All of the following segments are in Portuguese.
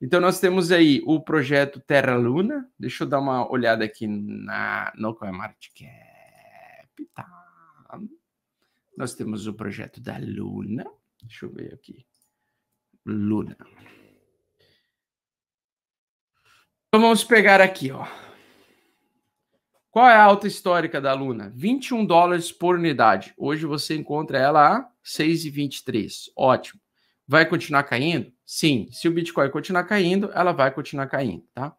Então, nós temos aí o projeto Terra Luna. Deixa eu dar uma olhada aqui na no é Market Tá. Nós temos o projeto da Luna. Deixa eu ver aqui. Luna. Então, vamos pegar aqui, ó. Qual é a alta histórica da Luna? 21 dólares por unidade. Hoje você encontra ela a 6,23. Ótimo. Vai continuar caindo? Sim, se o Bitcoin continuar caindo, ela vai continuar caindo, tá?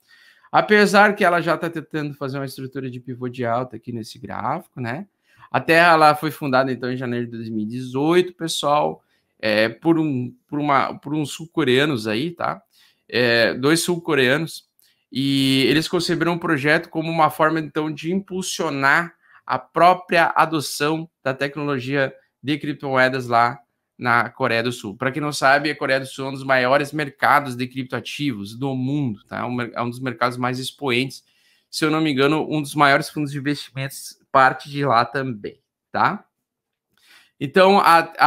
Apesar que ela já está tentando fazer uma estrutura de pivô de alta aqui nesse gráfico, né? A Terra ela foi fundada então em janeiro de 2018, pessoal, é, por um por uma por uns sul-coreanos aí, tá? É, dois sul-coreanos e eles conceberam o um projeto como uma forma então de impulsionar a própria adoção da tecnologia de criptomoedas lá na Coreia do Sul. Para quem não sabe, a Coreia do Sul é um dos maiores mercados de criptoativos do mundo, tá? É, é um dos mercados mais expoentes. Se eu não me engano, um dos maiores fundos de investimentos parte de lá também, tá? Então, a, a,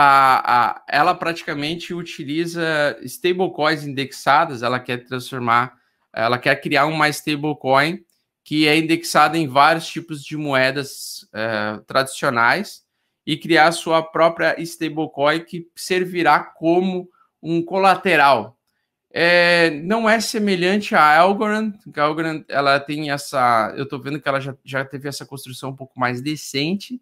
a, ela praticamente utiliza stablecoins indexadas, ela quer transformar, ela quer criar uma stablecoin que é indexada em vários tipos de moedas uh, tradicionais, e criar sua própria stablecoin que servirá como um colateral. É, não é semelhante à Algorand, que a Algorand ela tem essa. Eu estou vendo que ela já, já teve essa construção um pouco mais decente,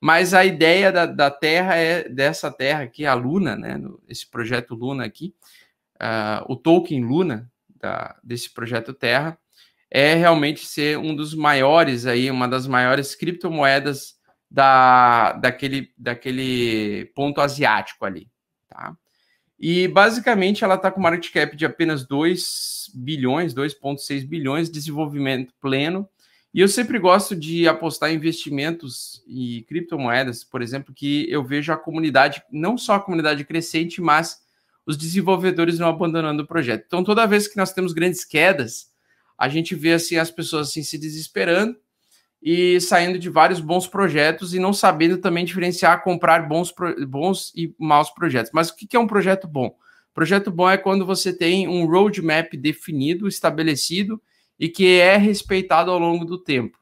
mas a ideia da, da Terra é dessa Terra aqui, a Luna, né? esse projeto Luna aqui, uh, o token Luna da, desse projeto Terra, é realmente ser um dos maiores aí, uma das maiores criptomoedas da, daquele, daquele ponto asiático ali, tá? E basicamente ela está com market cap de apenas 2 bilhões, 2,6 bilhões, desenvolvimento pleno. E eu sempre gosto de apostar em investimentos e criptomoedas, por exemplo, que eu vejo a comunidade, não só a comunidade crescente, mas os desenvolvedores não abandonando o projeto. Então, toda vez que nós temos grandes quedas, a gente vê assim as pessoas assim se desesperando e saindo de vários bons projetos e não sabendo também diferenciar comprar bons, bons e maus projetos. Mas o que é um projeto bom? Projeto bom é quando você tem um roadmap definido, estabelecido e que é respeitado ao longo do tempo.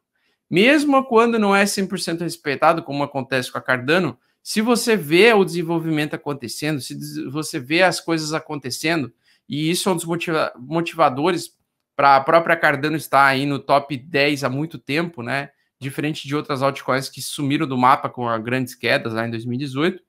Mesmo quando não é 100% respeitado, como acontece com a Cardano, se você vê o desenvolvimento acontecendo, se você vê as coisas acontecendo, e isso é um dos motiva- motivadores para a própria Cardano estar aí no top 10 há muito tempo, né? diferente de outras altcoins que sumiram do mapa com grandes quedas lá em 2018. Uh,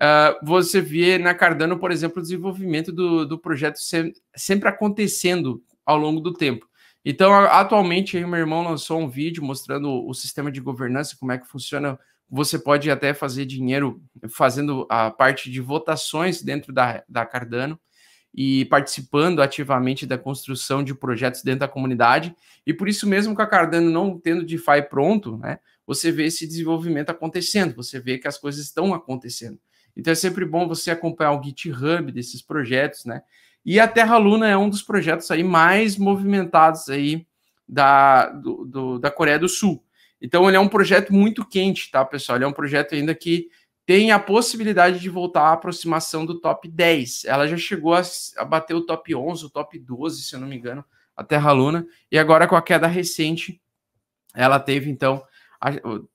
ah, você vê na Cardano, por exemplo, o desenvolvimento do, do projeto se, sempre acontecendo ao longo do tempo. Então, atualmente, aí, meu irmão lançou um vídeo mostrando o sistema de governança, como é que funciona. Você pode até fazer dinheiro fazendo a parte de votações dentro da, da Cardano e participando ativamente da construção de projetos dentro da comunidade. E por isso mesmo que a Cardano não tendo DeFi pronto, né, você vê esse desenvolvimento acontecendo, você vê que as coisas estão acontecendo. Então é sempre bom você acompanhar o GitHub desses projetos, né? E a Terra Luna é um dos projetos aí mais movimentados aí da, do, do, da Coreia do Sul. Então ele é um projeto muito quente, tá, pessoal? Ele é um projeto ainda que tem a possibilidade de voltar à aproximação do top 10. Ela já chegou a, a bater o top 11, o top 12, se eu não me engano, a Terra Luna. E agora, com a queda recente, ela teve, então, a,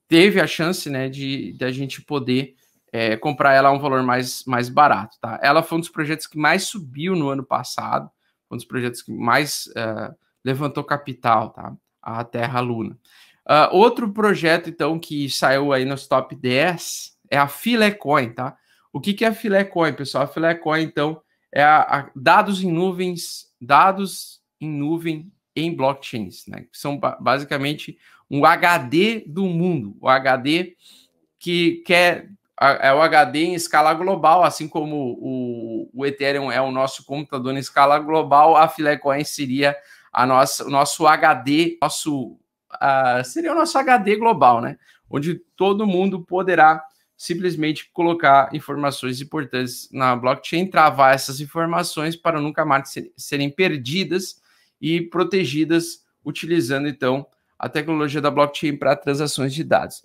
teve a chance né, de, de a gente poder é, comprar ela a um valor mais, mais barato. Tá? Ela foi um dos projetos que mais subiu no ano passado, um dos projetos que mais uh, levantou capital, tá? a Terra Luna. Uh, outro projeto, então, que saiu aí nos top 10 é a Filecoin, tá? O que, que é a Filecoin, pessoal? A Filecoin, então, é a, a dados em nuvens, dados em nuvem em blockchains, né? São basicamente um HD do mundo, o HD que quer é, é o HD em escala global, assim como o, o Ethereum é o nosso computador em escala global, a Filecoin seria a nossa, o nosso HD, nosso uh, seria o nosso HD global, né? Onde todo mundo poderá simplesmente colocar informações importantes na blockchain, travar essas informações para nunca mais serem perdidas e protegidas, utilizando então a tecnologia da blockchain para transações de dados.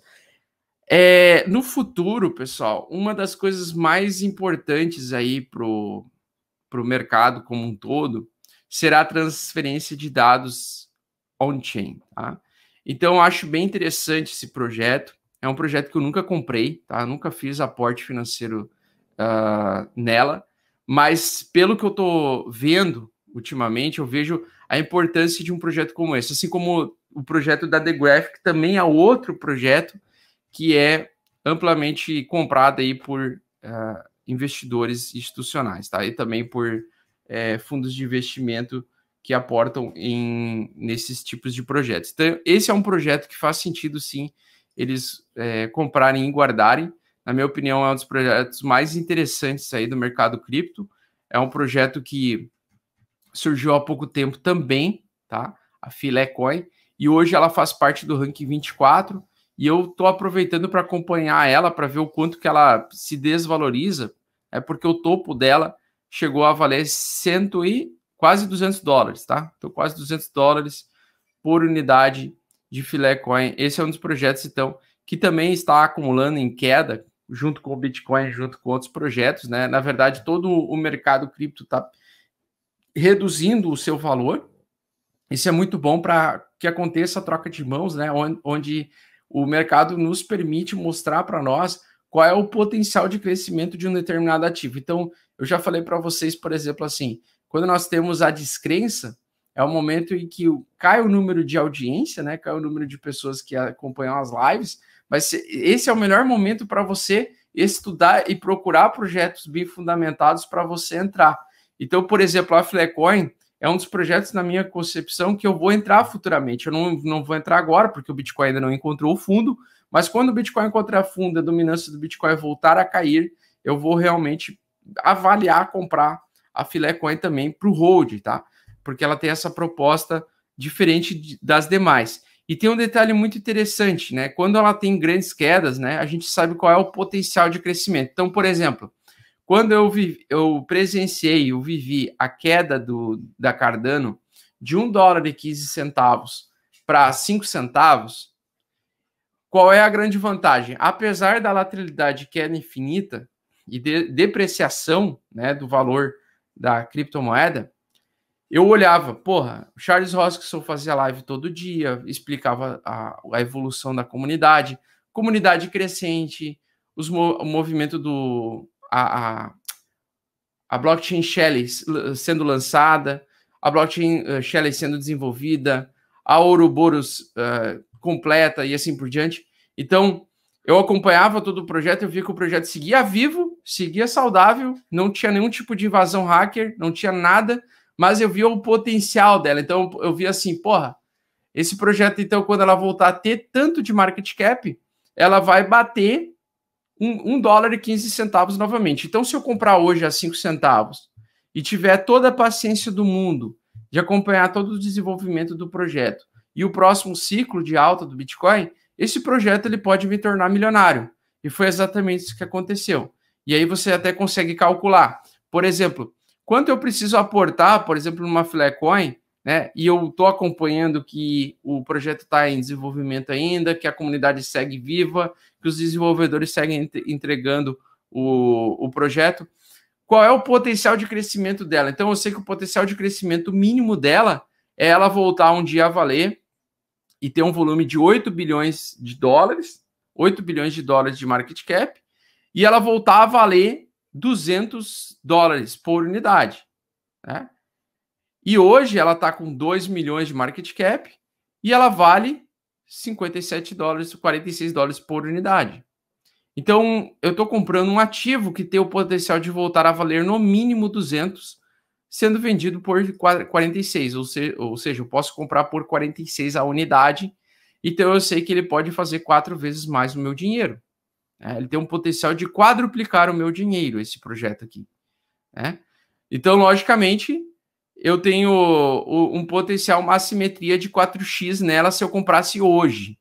É, no futuro, pessoal, uma das coisas mais importantes aí para o mercado como um todo será a transferência de dados on-chain. Tá? Então, acho bem interessante esse projeto. É um projeto que eu nunca comprei, tá? Eu nunca fiz aporte financeiro uh, nela, mas pelo que eu estou vendo ultimamente, eu vejo a importância de um projeto como esse, assim como o projeto da The Graphic também é outro projeto que é amplamente comprado aí por uh, investidores institucionais, tá? E também por é, fundos de investimento que aportam em nesses tipos de projetos. Então, esse é um projeto que faz sentido sim eles é, comprarem e guardarem. Na minha opinião, é um dos projetos mais interessantes aí do mercado cripto. É um projeto que surgiu há pouco tempo também, tá? A Filecoin. E hoje ela faz parte do ranking 24. E eu estou aproveitando para acompanhar ela, para ver o quanto que ela se desvaloriza. É porque o topo dela chegou a valer cento e quase 200 dólares, tá? Então, quase 200 dólares por unidade de Filé Coin. Esse é um dos projetos, então, que também está acumulando em queda, junto com o Bitcoin, junto com outros projetos, né? Na verdade, todo o mercado cripto está reduzindo o seu valor. Isso é muito bom para que aconteça a troca de mãos, né? Onde o mercado nos permite mostrar para nós qual é o potencial de crescimento de um determinado ativo. Então, eu já falei para vocês, por exemplo, assim, quando nós temos a descrença, é o momento em que cai o número de audiência, né? Cai o número de pessoas que acompanham as lives, mas esse é o melhor momento para você estudar e procurar projetos bem fundamentados para você entrar. Então, por exemplo, a Flecoin é um dos projetos, na minha concepção, que eu vou entrar futuramente. Eu não, não vou entrar agora, porque o Bitcoin ainda não encontrou o fundo, mas quando o Bitcoin encontrar fundo, a dominância do Bitcoin voltar a cair, eu vou realmente avaliar comprar a Filecoin também para o hold, tá? porque ela tem essa proposta diferente das demais. E tem um detalhe muito interessante, né? Quando ela tem grandes quedas, né, a gente sabe qual é o potencial de crescimento. Então, por exemplo, quando eu, vi, eu presenciei, eu vivi a queda do, da Cardano de 1 dólar e 15 centavos para 5 centavos, qual é a grande vantagem? Apesar da lateralidade queda é infinita e de, depreciação né, do valor da criptomoeda, eu olhava, porra, o Charles Hoskinson fazia live todo dia, explicava a, a evolução da comunidade, comunidade crescente, os, o movimento do. A, a, a blockchain Shelley sendo lançada, a blockchain uh, eh, Shelley sendo desenvolvida, a Ouroboros uh, completa e assim por diante. Então, eu acompanhava todo o projeto, eu via que o projeto seguia vivo, seguia saudável, não tinha nenhum tipo de invasão hacker, não tinha nada mas eu vi o potencial dela. Então eu vi assim, porra, esse projeto, então, quando ela voltar a ter tanto de market cap, ela vai bater um, um dólar e 15 centavos novamente. Então, se eu comprar hoje a 5 centavos e tiver toda a paciência do mundo de acompanhar todo o desenvolvimento do projeto e o próximo ciclo de alta do Bitcoin, esse projeto ele pode me tornar milionário. E foi exatamente isso que aconteceu. E aí você até consegue calcular. Por exemplo, Quanto eu preciso aportar, por exemplo, numa Filecoin, né? E eu estou acompanhando que o projeto está em desenvolvimento ainda, que a comunidade segue viva, que os desenvolvedores seguem entregando o, o projeto. Qual é o potencial de crescimento dela? Então, eu sei que o potencial de crescimento mínimo dela é ela voltar um dia a valer e ter um volume de 8 bilhões de dólares, 8 bilhões de dólares de market cap, e ela voltar a valer 200 dólares por unidade. Né? E hoje ela está com 2 milhões de market cap e ela vale 57 dólares, 46 dólares por unidade. Então, eu estou comprando um ativo que tem o potencial de voltar a valer no mínimo 200, sendo vendido por 46, ou, se, ou seja, eu posso comprar por 46 a unidade, então eu sei que ele pode fazer quatro vezes mais o meu dinheiro. É, ele tem um potencial de quadruplicar o meu dinheiro, esse projeto aqui. Né? Então, logicamente, eu tenho um potencial, uma assimetria de 4x nela se eu comprasse hoje.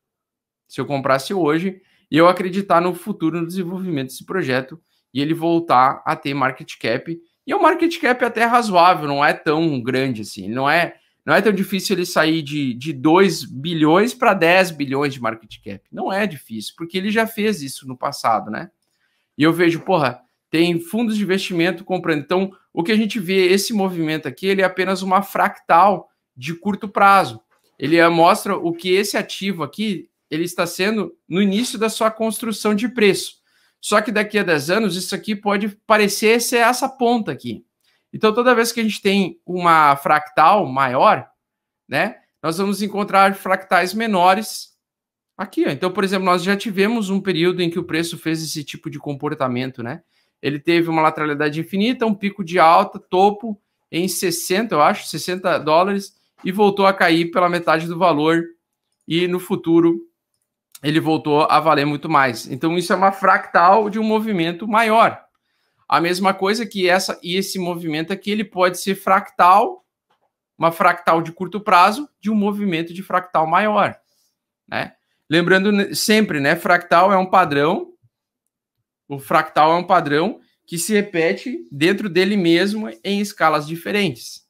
Se eu comprasse hoje e eu acreditar no futuro, no desenvolvimento desse projeto e ele voltar a ter market cap. E o é market cap é até razoável, não é tão grande assim. Não é não é tão difícil ele sair de, de 2 bilhões para 10 bilhões de market cap. Não é difícil, porque ele já fez isso no passado, né? E eu vejo, porra, tem fundos de investimento comprando. Então, o que a gente vê, esse movimento aqui, ele é apenas uma fractal de curto prazo. Ele é, mostra o que esse ativo aqui, ele está sendo no início da sua construção de preço. Só que daqui a 10 anos, isso aqui pode parecer ser essa ponta aqui. Então, toda vez que a gente tem uma fractal maior, né, nós vamos encontrar fractais menores aqui. Ó. Então, por exemplo, nós já tivemos um período em que o preço fez esse tipo de comportamento, né? Ele teve uma lateralidade infinita, um pico de alta, topo em 60, eu acho, 60 dólares, e voltou a cair pela metade do valor. E no futuro ele voltou a valer muito mais. Então, isso é uma fractal de um movimento maior. A mesma coisa que essa e esse movimento aqui, ele pode ser fractal, uma fractal de curto prazo de um movimento de fractal maior, né? Lembrando sempre, né, fractal é um padrão. O fractal é um padrão que se repete dentro dele mesmo em escalas diferentes.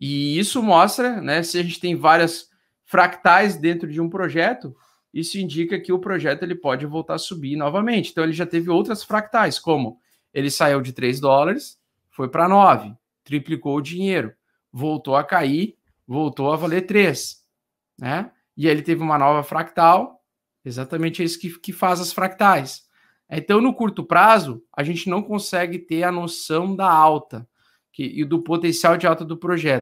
E isso mostra, né, se a gente tem várias fractais dentro de um projeto, isso indica que o projeto ele pode voltar a subir novamente. Então ele já teve outras fractais, como ele saiu de 3 dólares, foi para 9, triplicou o dinheiro, voltou a cair, voltou a valer 3. Né? E aí ele teve uma nova fractal, exatamente é isso que, que faz as fractais. Então, no curto prazo, a gente não consegue ter a noção da alta que, e do potencial de alta do projeto.